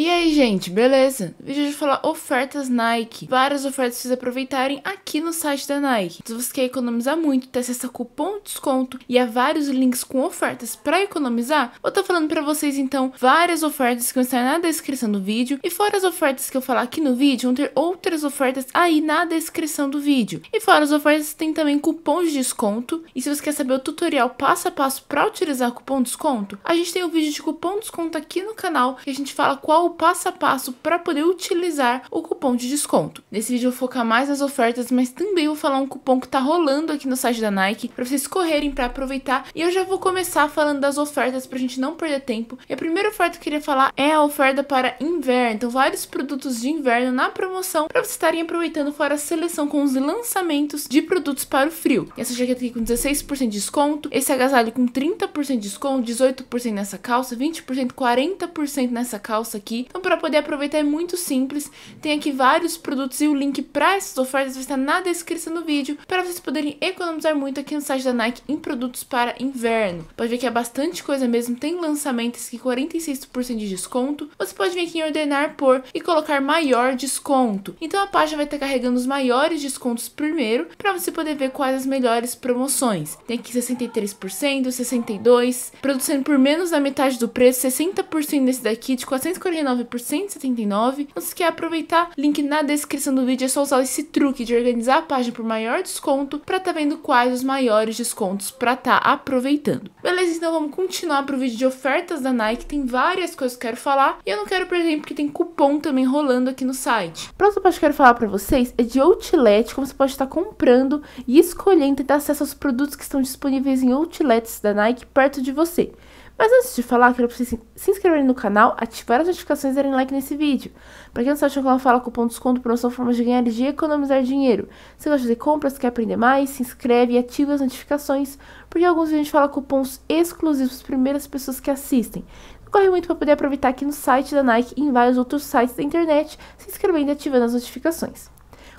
E aí, gente, beleza? Vídeo de é falar ofertas Nike. Várias ofertas para vocês aproveitarem aqui no site da Nike. Então, se você quer economizar muito, ter acesso a cupom desconto e a vários links com ofertas para economizar, eu tô falando para vocês então várias ofertas que vão estar na descrição do vídeo. E fora as ofertas que eu falar aqui no vídeo, vão ter outras ofertas aí na descrição do vídeo. E fora as ofertas, tem também cupons de desconto. E se você quer saber o tutorial passo a passo para utilizar cupom desconto, a gente tem o um vídeo de cupom desconto aqui no canal que a gente fala qual o passo a passo para poder utilizar o cupom de desconto. Nesse vídeo eu vou focar mais nas ofertas, mas também vou falar um cupom que está rolando aqui no site da Nike para vocês correrem para aproveitar. E eu já vou começar falando das ofertas para a gente não perder tempo. E a primeira oferta que eu queria falar é a oferta para inverno. Então, vários produtos de inverno na promoção para vocês estarem aproveitando fora a seleção com os lançamentos de produtos para o frio. Essa jaqueta aqui com 16% de desconto, esse agasalho com 30% de desconto, 18% nessa calça, 20%, 40% nessa calça aqui, aqui. Então para poder aproveitar é muito simples. Tem aqui vários produtos e o link para essas ofertas vai estar na descrição do vídeo para vocês poderem economizar muito aqui no site da Nike em produtos para inverno. Pode ver que é bastante coisa mesmo, tem lançamentos que 46% de desconto. Você pode vir aqui em ordenar por e colocar maior desconto. Então a página vai estar carregando os maiores descontos primeiro para você poder ver quais as melhores promoções. Tem aqui 63%, 62, produzindo por menos da metade do preço, 60% desse daqui de 449 por 179. Então, se quer aproveitar, link na descrição do vídeo é só usar esse truque de organizar a página por maior desconto para tá vendo quais os maiores descontos para tá aproveitando. Beleza, então vamos continuar pro vídeo de ofertas da Nike. Tem várias coisas que eu quero falar e eu não quero perder porque tem cupom também rolando aqui no site. Próxima parte que eu quero falar para vocês é de outlet, como você pode estar comprando e escolhendo e ter acesso aos produtos que estão disponíveis em outlets da Nike perto de você. Mas antes de falar, quero vocês se inscreverem no canal, ativar as notificações e darem like nesse vídeo. Pra quem não sabe, o Chocolate Fala cupom de desconto, promoção, é formas de ganhar e de economizar dinheiro. Se gosta de compras, quer aprender mais, se inscreve e ativa as notificações, porque alguns vídeos a gente fala cupons exclusivos para as primeiras pessoas que assistem. Corre muito para poder aproveitar aqui no site da Nike e em vários outros sites da internet, se inscrevendo e ativando as notificações.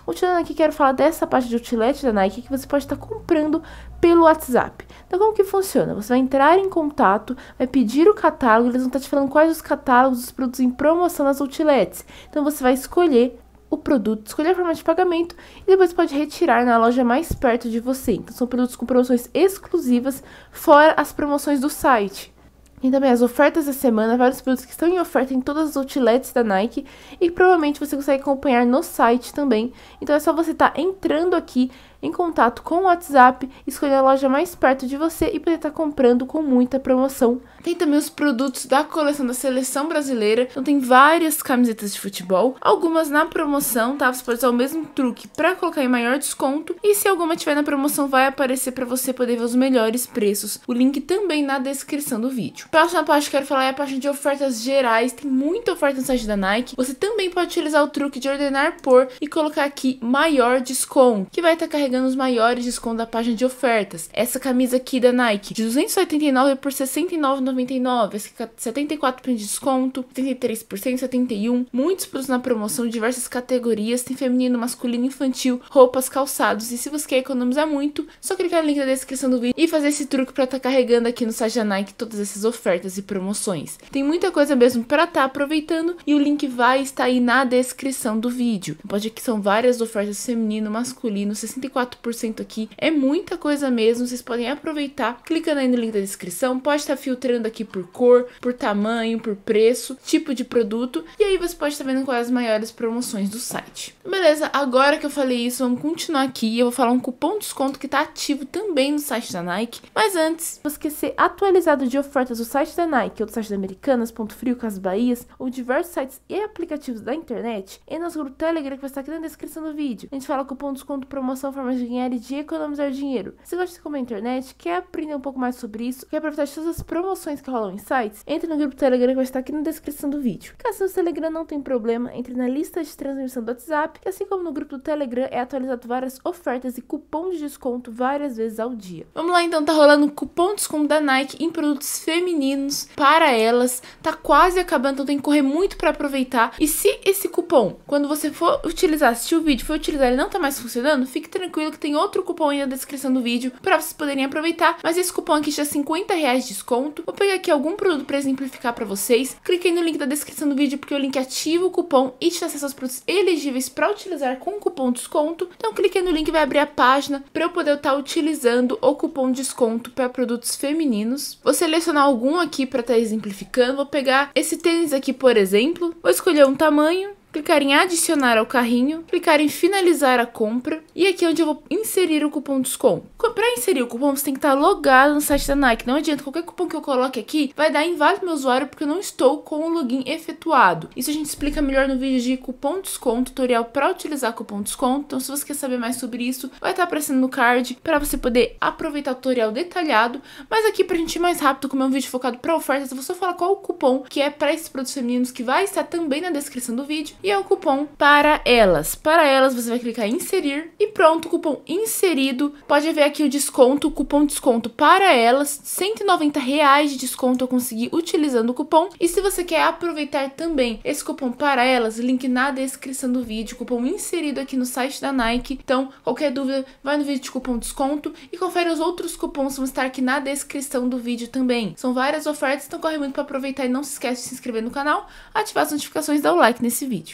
Utilizando aqui, quero falar dessa parte de outlet da Nike que você pode estar comprando pelo WhatsApp. Então, como que funciona? Você vai entrar em contato, vai pedir o catálogo, eles vão estar te falando quais os catálogos dos produtos em promoção nas outlets. Então, você vai escolher o produto, escolher a forma de pagamento e depois pode retirar na loja mais perto de você. Então, são produtos com promoções exclusivas, fora as promoções do site. E também as ofertas da semana, vários produtos que estão em oferta em todas as outlets da Nike e provavelmente você consegue acompanhar no site também. Então é só você estar tá entrando aqui em contato com o WhatsApp, escolher a loja mais perto de você e poder estar comprando com muita promoção. Tem também os produtos da coleção da seleção brasileira, então tem várias camisetas de futebol, algumas na promoção, tá? Você pode usar o mesmo truque para colocar em maior desconto e se alguma tiver na promoção vai aparecer para você poder ver os melhores preços. O link também na descrição do vídeo. Próxima parte que eu quero falar é a parte de ofertas gerais, tem muita oferta no site da Nike. Você também pode utilizar o truque de ordenar por e colocar aqui maior desconto, que vai estar carregando pegando os maiores desconto da página de ofertas. Essa camisa aqui da Nike, de 289 por 69,99. Esse 74% de desconto, 73%, 71%. Muitos produtos na promoção, diversas categorias. Tem feminino, masculino, infantil, roupas, calçados. E se você quer economizar muito, só clicar no link da descrição do vídeo e fazer esse truque para estar tá carregando aqui no site da Nike todas essas ofertas e promoções. Tem muita coisa mesmo para estar tá aproveitando e o link vai estar aí na descrição do vídeo. Pode que são várias ofertas feminino, masculino, 64 24% aqui. É muita coisa mesmo, vocês podem aproveitar. Clicando aí no link da descrição, pode estar filtrando aqui por cor, por tamanho, por preço, tipo de produto. E aí você pode estar vendo quais as maiores promoções do site. Beleza, agora que eu falei isso, vamos continuar aqui. Eu vou falar um cupom de desconto que está ativo também no site da Nike. Mas antes, não esquecer atualizado de ofertas do site da Nike ou do site da Americanas, Ponto Frio, Casas Bahias ou diversos sites e aplicativos da internet e nosso grupo Telegram que vai estar aqui na descrição do vídeo. A gente fala cupom de desconto promoção forma formas de ganhar e de economizar dinheiro. Se gosta de comer na internet, quer aprender um pouco mais sobre isso, quer aproveitar de todas as promoções que rolam em sites, entre no grupo Telegram que vai estar aqui na descrição do vídeo. Caso no Telegram não tem problema, entre na lista de transmissão do WhatsApp, que assim como no grupo do Telegram é atualizado várias ofertas e cupom de desconto várias vezes ao dia. Vamos lá então, tá rolando cupom de desconto da Nike em produtos femininos para elas, tá quase acabando, então tem que correr muito para aproveitar. E se esse cupom, quando você for utilizar, assistir o vídeo, for utilizar, ele não tá mais funcionando, fique tranquilo tranquilo que tem outro cupom aí na descrição do vídeo para vocês poderem aproveitar. Mas esse cupom aqui já é 50 reais de desconto. Vou pegar aqui algum produto para exemplificar para vocês. Cliquei no link da descrição do vídeo porque o link ativa o cupom e te dá acesso aos produtos elegíveis para utilizar com o cupom desconto. Então cliquei no link e vai abrir a página para eu poder estar tá utilizando o cupom desconto para produtos femininos. Vou selecionar algum aqui para estar tá exemplificando. Vou pegar esse tênis aqui, por exemplo. Vou escolher um tamanho clicar em adicionar ao carrinho, clicar em finalizar a compra e aqui é onde eu vou inserir o cupom desconto. Para inserir o cupom você tem que estar tá logado no site da Nike, não adianta qualquer cupom que eu coloque aqui vai dar inválido meu usuário porque eu não estou com o login efetuado. Isso a gente explica melhor no vídeo de cupom desconto, tutorial para utilizar cupom desconto, então se você quer saber mais sobre isso vai estar tá aparecendo no card para você poder aproveitar o tutorial detalhado, mas aqui para a gente ir mais rápido, como é um vídeo focado para ofertas, eu vou só falar qual o cupom que é para esses produtos femininos que vai estar também na descrição do vídeo e é o cupom para elas. Para elas você vai clicar em inserir e pronto, cupom inserido. Pode ver aqui o desconto, cupom desconto para elas, 190 reais de desconto eu consegui utilizando o cupom. E se você quer aproveitar também esse cupom para elas, link na descrição do vídeo, cupom inserido aqui no site da Nike. Então, qualquer dúvida, vai no vídeo de cupom desconto e confere os outros cupons que vão estar aqui na descrição do vídeo também. São várias ofertas, então corre muito para aproveitar e não se esquece de se inscrever no canal, ativar as notificações e dar o like nesse vídeo.